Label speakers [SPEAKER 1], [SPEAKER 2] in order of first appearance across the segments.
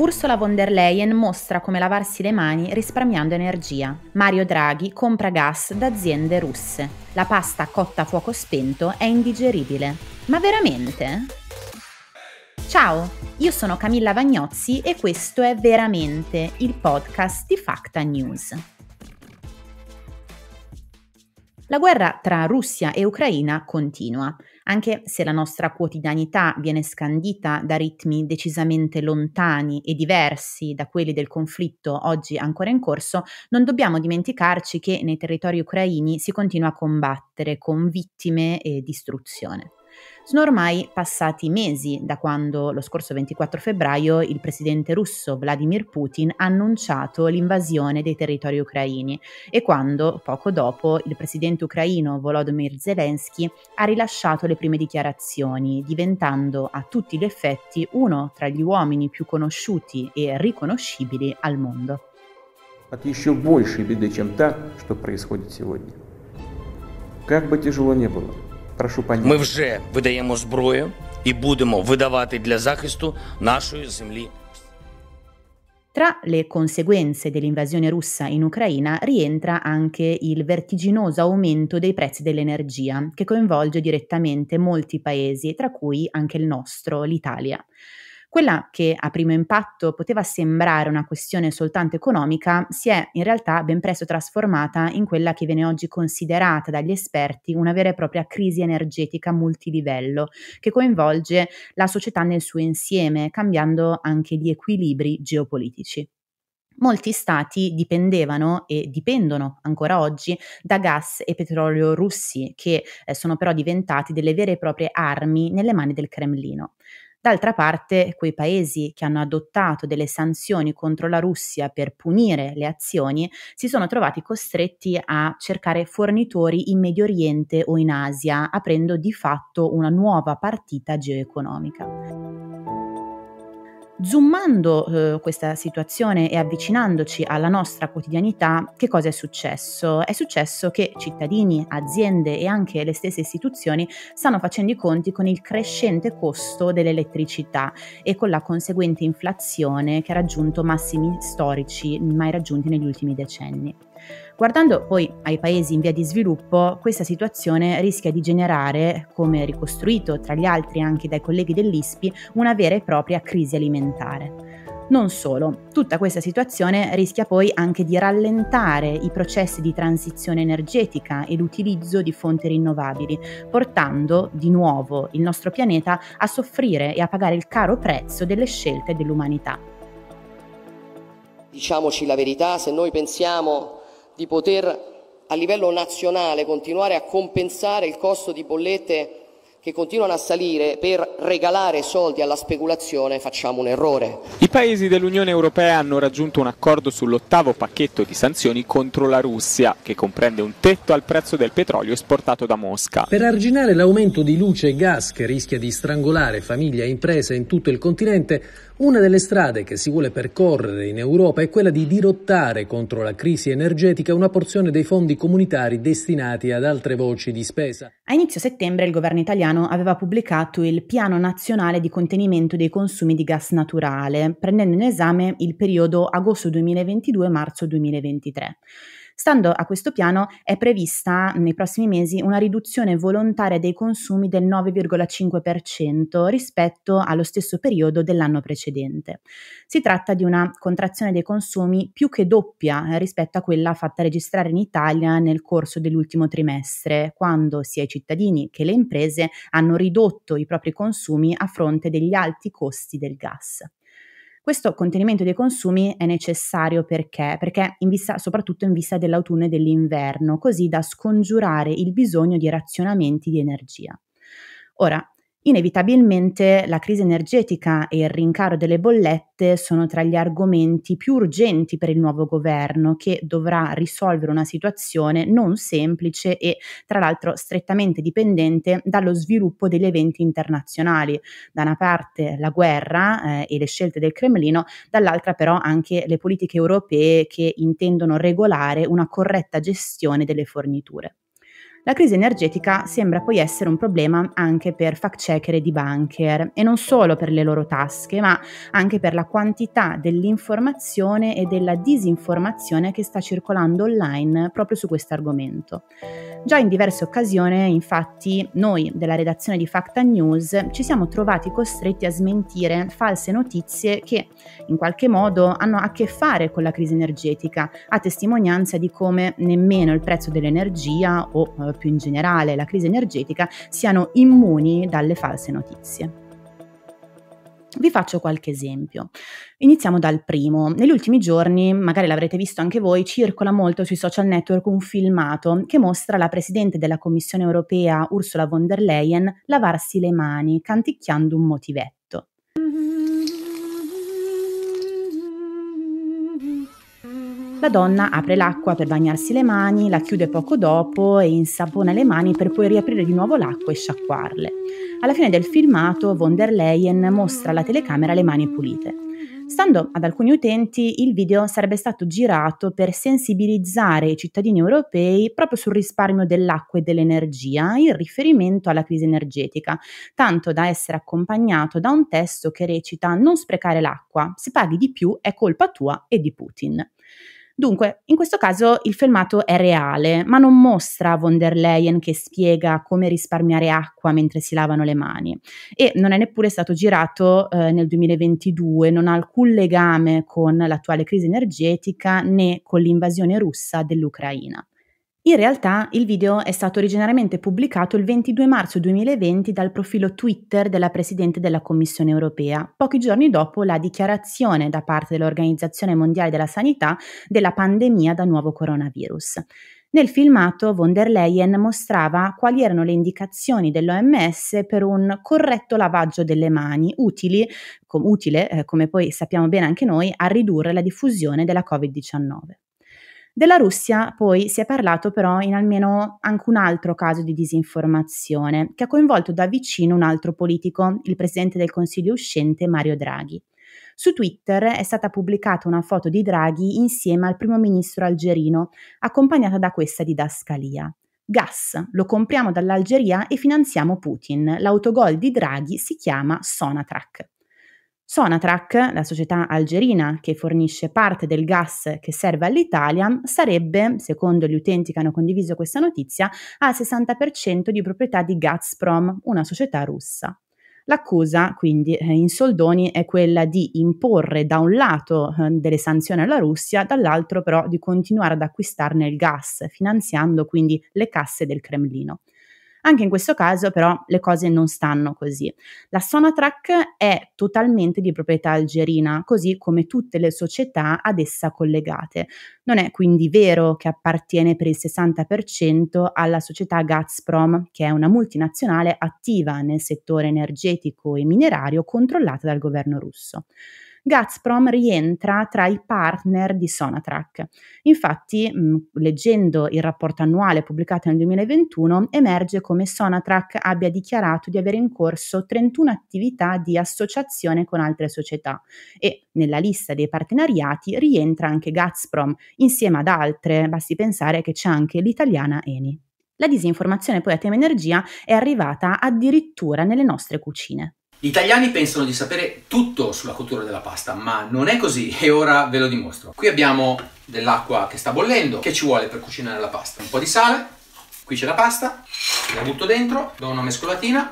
[SPEAKER 1] Ursula von der Leyen mostra come lavarsi le mani risparmiando energia. Mario Draghi compra gas da aziende russe. La pasta cotta a fuoco spento è indigeribile. Ma veramente? Ciao, io sono Camilla Vagnozzi e questo è Veramente, il podcast di Facta News. La guerra tra Russia e Ucraina continua. Anche se la nostra quotidianità viene scandita da ritmi decisamente lontani e diversi da quelli del conflitto oggi ancora in corso, non dobbiamo dimenticarci che nei territori ucraini si continua a combattere con vittime e distruzione. Sono ormai passati mesi da quando lo scorso 24 febbraio il presidente russo Vladimir Putin ha annunciato l'invasione dei territori ucraini e quando, poco dopo, il presidente ucraino Volodymyr Zelensky ha rilasciato le prime dichiarazioni, diventando a tutti gli effetti uno tra gli uomini più conosciuti e riconoscibili al mondo. От еще большей беды, Как бы тяжело не было, Прошу понять. Ми вже видаємо зброю і будемо видавати для захисту нашої землі. Tra le conseguenze dell'invasione russa in Ucraina rientra anche il vertiginoso aumento dei prezzi dell'energia, che coinvolge direttamente molti paesi, tra cui anche il nostro, l'Italia. Quella che a primo impatto poteva sembrare una questione soltanto economica, si è in realtà ben presto trasformata in quella che viene oggi considerata dagli esperti una vera e propria crisi energetica multilivello, che coinvolge la società nel suo insieme, cambiando anche gli equilibri geopolitici molti stati dipendevano e dipendono ancora oggi da gas e petrolio russi, che eh, sono però diventati delle vere e proprie armi nelle mani del Cremlino. D'altra parte, quei paesi che hanno adottato delle sanzioni contro la Russia per punire le azioni si sono trovati costretti a cercare fornitori in Medio Oriente o in Asia, aprendo di fatto una nuova partita geoeconomica. Zoomando eh, questa situazione e avvicinandoci alla nostra quotidianità, che cosa è successo? È successo che cittadini, aziende e anche le stesse istituzioni stanno facendo i conti con il crescente costo dell'elettricità e con la conseguente inflazione che ha raggiunto massimi storici mai raggiunti negli ultimi decenni. Guardando poi ai paesi in via di sviluppo, questa situazione rischia di generare, come ricostruito tra gli altri anche dai colleghi dell'ISPI, una vera e propria crisi alimentare. Non solo, tutta questa situazione rischia poi anche di rallentare i processi di transizione energetica e l'utilizzo di fonti rinnovabili, portando di nuovo il nostro pianeta a soffrire e a pagare il caro prezzo delle scelte dell'umanità. Diciamoci la verità, se noi pensiamo di poter a livello nazionale continuare a compensare il costo di bollette che continuano a salire per regalare soldi alla speculazione facciamo un errore. I paesi dell'Unione Europea hanno raggiunto un accordo sull'ottavo pacchetto di sanzioni contro la Russia, che comprende un tetto al prezzo del petrolio esportato da Mosca. Per arginare l'aumento di luce e gas che rischia di strangolare famiglie e imprese in tutto il continente, una delle strade che si vuole percorrere in Europa è quella di dirottare contro la crisi energetica una porzione dei fondi comunitari destinati ad altre voci di spesa. A inizio settembre il governo italiano aveva pubblicato il Piano nazionale di contenimento dei consumi di gas naturale, prendendo in esame il periodo agosto 2022-marzo 2023. Stando a questo piano è prevista nei prossimi mesi una riduzione volontaria dei consumi del 9,5% rispetto allo stesso periodo dell'anno precedente. Si tratta di una contrazione dei consumi più che doppia eh, rispetto a quella fatta registrare in Italia nel corso dell'ultimo trimestre, quando sia i cittadini che le imprese hanno ridotto i propri consumi a fronte degli alti costi del gas. Questo contenimento dei consumi è necessario perché? Perché in vista, soprattutto in vista dell'autunno e dell'inverno, così da scongiurare il bisogno di razionamenti di energia. Ora, Inevitabilmente la crisi energetica e il rincaro delle bollette sono tra gli argomenti più urgenti per il nuovo governo che dovrà risolvere una situazione non semplice e tra l'altro strettamente dipendente dallo sviluppo degli eventi internazionali. Da una parte la guerra eh, e le scelte del Cremlino, dall'altra però anche le politiche europee che intendono regolare una corretta gestione delle forniture. La crisi energetica sembra poi essere un problema anche per fact-checker e di debunker, e non solo per le loro tasche, ma anche per la quantità dell'informazione e della disinformazione che sta circolando online proprio su questo argomento. Già in diverse occasioni, infatti, noi della redazione di Facta News ci siamo trovati costretti a smentire false notizie che in qualche modo hanno a che fare con la crisi energetica, a testimonianza di come nemmeno il prezzo dell'energia o eh, più in generale la crisi energetica, siano immuni dalle false notizie. Vi faccio qualche esempio. Iniziamo dal primo. Negli ultimi giorni, magari l'avrete visto anche voi, circola molto sui social network un filmato che mostra la Presidente della Commissione europea Ursula von der Leyen lavarsi le mani canticchiando un motivetto. La donna apre l'acqua per bagnarsi le mani, la chiude poco dopo e insapona le mani per poi riaprire di nuovo l'acqua e sciacquarle. Alla fine del filmato, von der Leyen mostra alla telecamera le mani pulite. Stando ad alcuni utenti, il video sarebbe stato girato per sensibilizzare i cittadini europei proprio sul risparmio dell'acqua e dell'energia in riferimento alla crisi energetica, tanto da essere accompagnato da un testo che recita Non sprecare l'acqua, se paghi di più è colpa tua e di Putin. Dunque, in questo caso il filmato è reale, ma non mostra von der Leyen che spiega come risparmiare acqua mentre si lavano le mani e non è neppure stato girato eh, nel 2022, non ha alcun legame con l'attuale crisi energetica né con l'invasione russa dell'Ucraina. In realtà il video è stato originariamente pubblicato il 22 marzo 2020 dal profilo Twitter della Presidente della Commissione europea, pochi giorni dopo la dichiarazione da parte dell'Organizzazione Mondiale della Sanità della pandemia da nuovo coronavirus. Nel filmato von der Leyen mostrava quali erano le indicazioni dell'OMS per un corretto lavaggio delle mani, utili, com- utile, eh, come poi sappiamo bene anche noi, a ridurre la diffusione della Covid-19. Della Russia poi si è parlato però in almeno anche un altro caso di disinformazione che ha coinvolto da vicino un altro politico, il presidente del Consiglio uscente Mario Draghi. Su Twitter è stata pubblicata una foto di Draghi insieme al primo ministro algerino, accompagnata da questa didascalia. Gas, lo compriamo dall'Algeria e finanziamo Putin. L'autogol di Draghi si chiama Sonatrack. Sonatrack, la società algerina che fornisce parte del gas che serve all'Italia, sarebbe, secondo gli utenti che hanno condiviso questa notizia, al 60% di proprietà di Gazprom, una società russa. L'accusa, quindi, eh, in soldoni è quella di imporre da un lato eh, delle sanzioni alla Russia, dall'altro però di continuare ad acquistarne il gas, finanziando quindi le casse del Cremlino. Anche in questo caso però le cose non stanno così. La Sonatrack è totalmente di proprietà algerina, così come tutte le società ad essa collegate. Non è quindi vero che appartiene per il 60% alla società Gazprom, che è una multinazionale attiva nel settore energetico e minerario controllata dal governo russo. Gazprom rientra tra i partner di Sonatrack. Infatti, mh, mm, leggendo il rapporto annuale pubblicato nel 2021, emerge come Sonatrack abbia dichiarato di avere in corso 31 attività di associazione con altre società e nella lista dei partenariati rientra anche Gazprom, insieme ad altre, basti pensare che c'è anche l'italiana Eni. La disinformazione poi a tema energia è arrivata addirittura nelle nostre cucine. Gli italiani pensano di sapere tutto sulla cottura della pasta, ma non è così e ora ve lo dimostro. Qui abbiamo dell'acqua che sta bollendo, che ci vuole per cucinare la pasta. Un po' di sale, qui c'è la pasta, la butto dentro, do una mescolatina,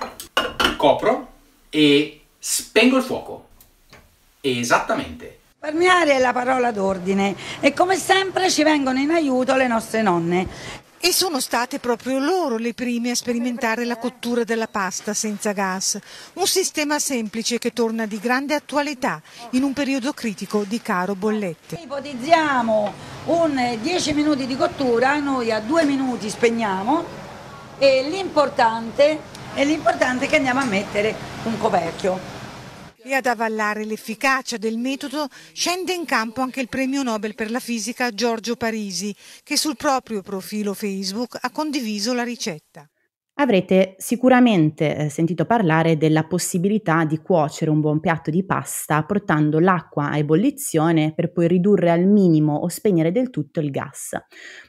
[SPEAKER 1] copro e spengo il fuoco. Esattamente. Parmiare è la parola d'ordine e come sempre ci vengono in aiuto le nostre nonne e sono state proprio loro le prime a sperimentare la cottura della pasta senza gas, un sistema semplice che torna di grande attualità in un periodo critico di caro bollette. Ipotizziamo un 10 eh, minuti di cottura, noi a 2 minuti spegniamo e l'importante è che andiamo a mettere un coperchio. E ad avallare l'efficacia del metodo scende in campo anche il premio Nobel per la fisica Giorgio Parisi, che sul proprio profilo Facebook ha condiviso la ricetta avrete sicuramente eh, sentito parlare della possibilità di cuocere un buon piatto di pasta portando l'acqua a ebollizione per poi ridurre al minimo o spegnere del tutto il gas.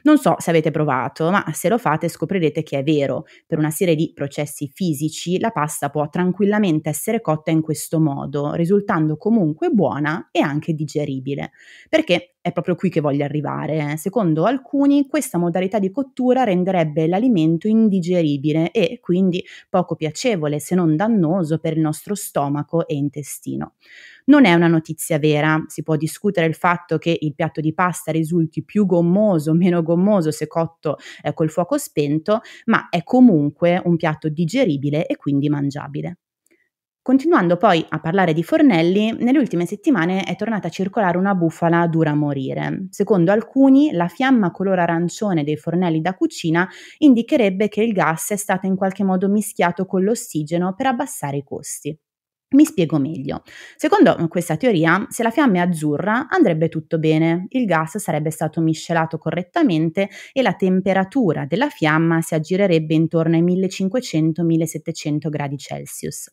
[SPEAKER 1] Non so se avete provato, ma se lo fate scoprirete che è vero, per una serie di processi fisici la pasta può tranquillamente essere cotta in questo modo, risultando comunque buona e anche digeribile, perché è proprio qui che voglio arrivare. Secondo alcuni, questa modalità di cottura renderebbe l'alimento indigeribile e quindi poco piacevole se non dannoso per il nostro stomaco e intestino. Non è una notizia vera, si può discutere il fatto che il piatto di pasta risulti più gommoso, meno gommoso se cotto eh, col fuoco spento, ma è comunque un piatto digeribile e quindi mangiabile. Continuando poi a parlare di fornelli, nelle ultime settimane è tornata a circolare una bufala dura a morire. Secondo alcuni, la fiamma color arancione dei fornelli da cucina indicherebbe che il gas è stato in qualche modo mischiato con l'ossigeno per abbassare i costi. Mi spiego meglio. Secondo questa teoria, se la fiamma è azzurra andrebbe tutto bene, il gas sarebbe stato miscelato correttamente e la temperatura della fiamma si aggirerebbe intorno ai 1500-1700 gradi Celsius.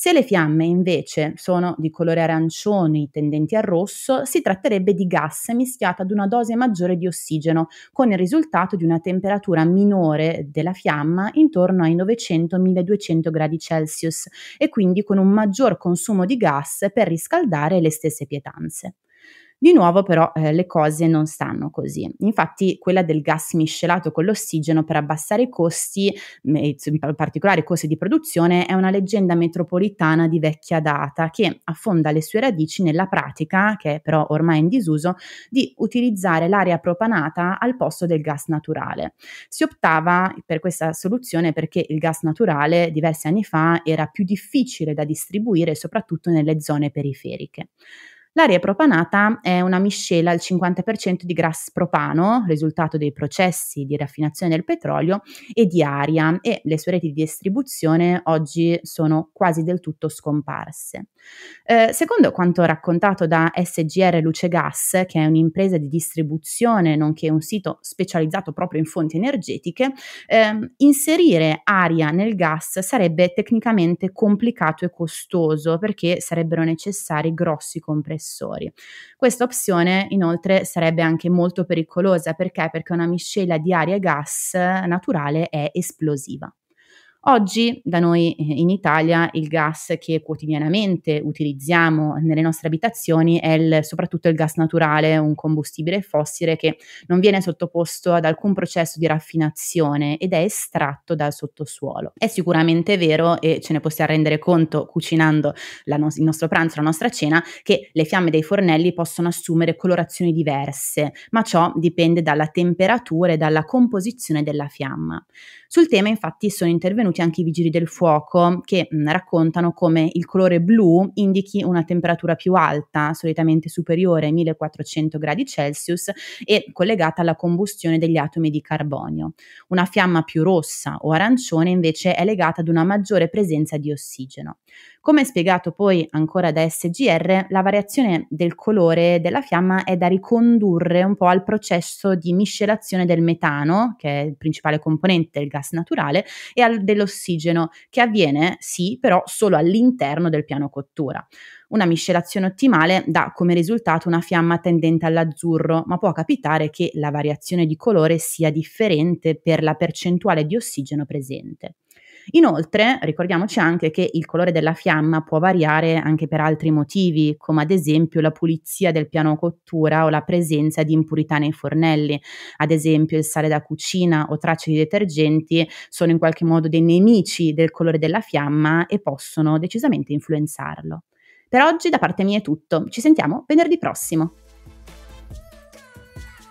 [SPEAKER 1] Se le fiamme invece sono di colore arancioni tendenti al rosso, si tratterebbe di gas mischiato ad una dose maggiore di ossigeno, con il risultato di una temperatura minore della fiamma intorno ai 900-1200 gradi Celsius e quindi con un maggior consumo di gas per riscaldare le stesse pietanze. Di nuovo però eh, le cose non stanno così. Infatti quella del gas miscelato con l'ossigeno per abbassare i costi, mm, in particolare i costi di produzione, è una leggenda metropolitana di vecchia data che affonda le sue radici nella pratica, che è però ormai in disuso, di utilizzare l'aria propanata al posto del gas naturale. Si optava per questa soluzione perché il gas naturale diversi anni fa era più difficile da distribuire soprattutto nelle zone periferiche. L'aria propanata è una miscela al 50% di gas propano, risultato dei processi di raffinazione del petrolio, e di aria e le sue reti di distribuzione oggi sono quasi del tutto scomparse. Eh, secondo quanto raccontato da SGR Luce Gas, che è un'impresa di distribuzione nonché un sito specializzato proprio in fonti energetiche, eh, inserire aria nel gas sarebbe tecnicamente complicato e costoso perché sarebbero necessari grossi compressori aggressori. Questa opzione inoltre sarebbe anche molto pericolosa perché? Perché una miscela di aria e gas naturale è esplosiva. Oggi da noi eh, in Italia il gas che quotidianamente utilizziamo nelle nostre abitazioni è il, soprattutto il gas naturale, un combustibile fossile che non viene sottoposto ad alcun processo di raffinazione ed è estratto dal sottosuolo. È sicuramente vero e ce ne possiamo rendere conto cucinando no- il nostro pranzo, la nostra cena, che le fiamme dei fornelli possono assumere colorazioni diverse, ma ciò dipende dalla temperatura e dalla composizione della fiamma. Sul tema infatti sono intervenuti intervenuti anche i vigili del fuoco che mh, mm, raccontano come il colore blu indichi una temperatura più alta, solitamente superiore ai 1400 gradi Celsius e collegata alla combustione degli atomi di carbonio. Una fiamma più rossa o arancione invece è legata ad una maggiore presenza di ossigeno. Come spiegato poi ancora da SGR, la variazione del colore della fiamma è da ricondurre un po' al processo di miscelazione del metano, che è il principale componente del gas naturale, e al, dell'ossigeno, che avviene sì, però solo all'interno del piano cottura. Una miscelazione ottimale dà come risultato una fiamma tendente all'azzurro, ma può capitare che la variazione di colore sia differente per la percentuale di ossigeno presente. Inoltre ricordiamoci anche che il colore della fiamma può variare anche per altri motivi, come ad esempio la pulizia del piano cottura o la presenza di impurità nei fornelli, ad esempio il sale da cucina o tracce di detergenti sono in qualche modo dei nemici del colore della fiamma e possono decisamente influenzarlo. Per oggi da parte mia è tutto, ci sentiamo venerdì prossimo.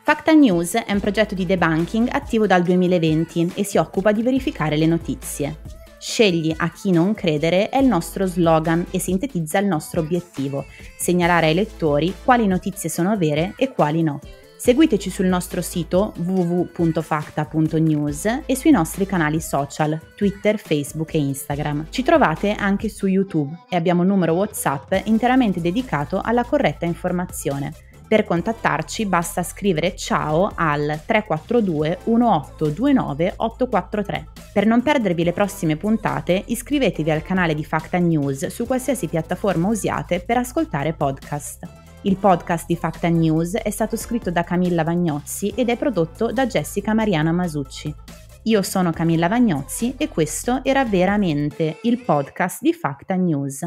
[SPEAKER 1] Facta News è un progetto di debunking attivo dal 2020 e si occupa di verificare le notizie. Scegli a chi non credere è il nostro slogan e sintetizza il nostro obiettivo, segnalare ai lettori quali notizie sono vere e quali no. Seguiteci sul nostro sito www.facta.news e sui nostri canali social, Twitter, Facebook e Instagram. Ci trovate anche su YouTube e abbiamo un numero WhatsApp interamente dedicato alla corretta informazione per contattarci basta scrivere ciao al 342 1829 843. Per non perdervi le prossime puntate iscrivetevi al canale di Facta News su qualsiasi piattaforma usiate per ascoltare podcast. Il podcast di Facta News è stato scritto da Camilla Vagnozzi ed è prodotto da Jessica Mariana Masucci. Io sono Camilla Vagnozzi e questo era veramente il podcast di Facta News.